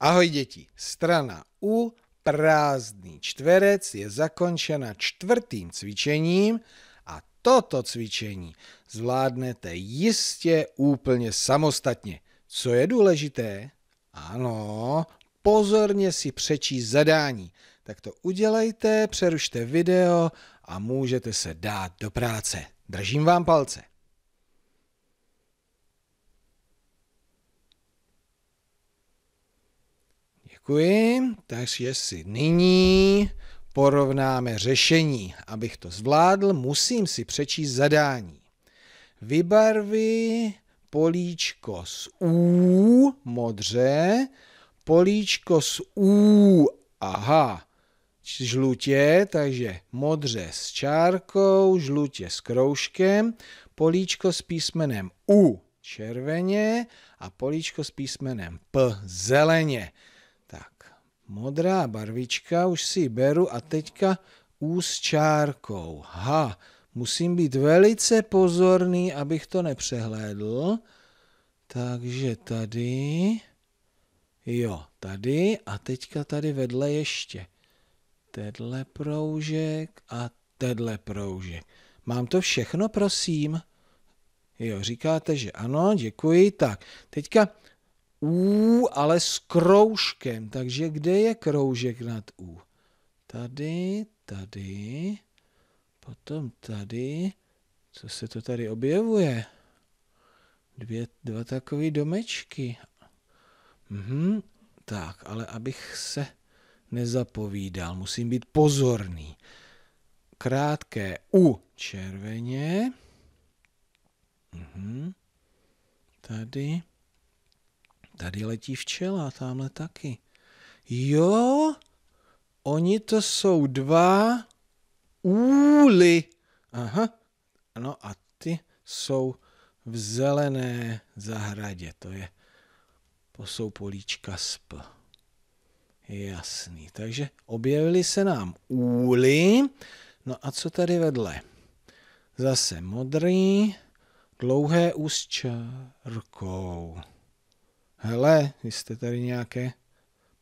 Ahoj děti, strana U, prázdný čtverec je zakončena čtvrtým cvičením a toto cvičení zvládnete jistě úplně samostatně. Co je důležité? Ano, pozorně si přečíst zadání. Tak to udělejte, přerušte video a můžete se dát do práce. Držím vám palce. Děkuji. Takže si nyní porovnáme řešení. Abych to zvládl, musím si přečíst zadání. Vybarvy políčko z U modře, políčko z U, aha, žlutě, takže modře s čárkou, žlutě s kroužkem, políčko s písmenem U červeně a políčko s písmenem P zeleně. Modrá barvička, už si ji beru a teďka ú s čárkou. Ha, musím být velice pozorný, abych to nepřehlédl. Takže tady, jo, tady a teďka tady vedle ještě. Tedle proužek a tedle proužek. Mám to všechno, prosím? Jo, říkáte, že ano, děkuji. Tak, teďka u, ale s kroužkem. Takže kde je kroužek nad U? Tady, tady, potom tady. Co se to tady objevuje? Dvě, dva takové domečky. Mhm. Tak, ale abych se nezapovídal, musím být pozorný. Krátké U červeně. Mhm. Tady. Tady letí včela, tamhle taky. Jo, oni to jsou dva úly. Aha, no a ty jsou v zelené zahradě, to je, to jsou políčka sp. Jasný, takže objevily se nám úly. No a co tady vedle? Zase modrý, dlouhé úst čarkou. Hele, vy jste tady nějaké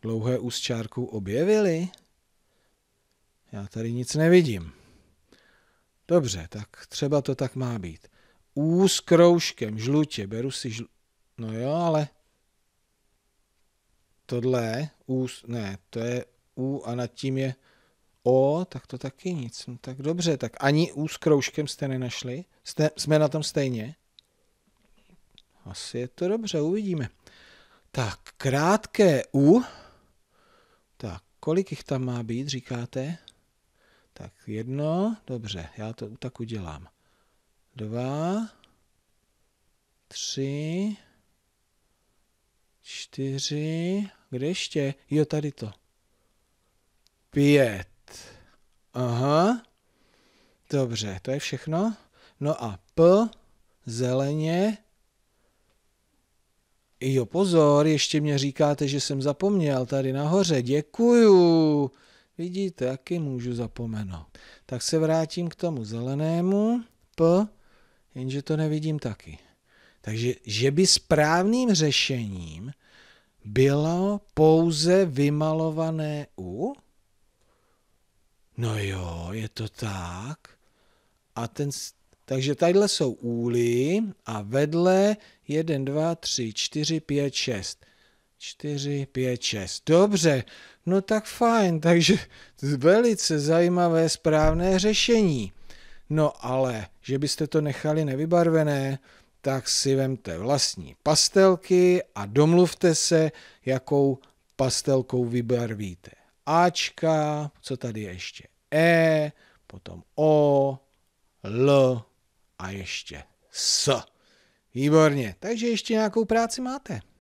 dlouhé úzčárku objevili? Já tady nic nevidím. Dobře, tak třeba to tak má být. Ú s kroužkem, žlutě, beru si žl... No jo, ale... Tohle, ú, ne, to je ú a nad tím je O, tak to taky nic. No tak dobře, tak ani ú s kroužkem jste nenašli? Jste, jsme na tom stejně? Asi je to dobře, uvidíme. Tak, krátké U. Tak, kolik jich tam má být, říkáte? Tak jedno, dobře, já to tak udělám. Dva, tři, čtyři, kde ještě? Jo, tady to. Pět. Aha. Dobře, to je všechno. No a P, zeleně, Jo, pozor, ještě mě říkáte, že jsem zapomněl tady nahoře. Děkuju. Vidíte, jaký můžu zapomenout. Tak se vrátím k tomu zelenému. P, jenže to nevidím taky. Takže, že by správným řešením bylo pouze vymalované U? No jo, je to tak. A ten takže tadyhle jsou úly a vedle 1, 2, 3, 4, 5, 6. 4, 5, 6. Dobře, no tak fajn, takže velice zajímavé správné řešení. No ale, že byste to nechali nevybarvené, tak si vemte vlastní pastelky a domluvte se, jakou pastelkou vybarvíte. Ačka, co tady ještě? E, potom O, L, a ještě S. Výborně, takže ještě nějakou práci máte.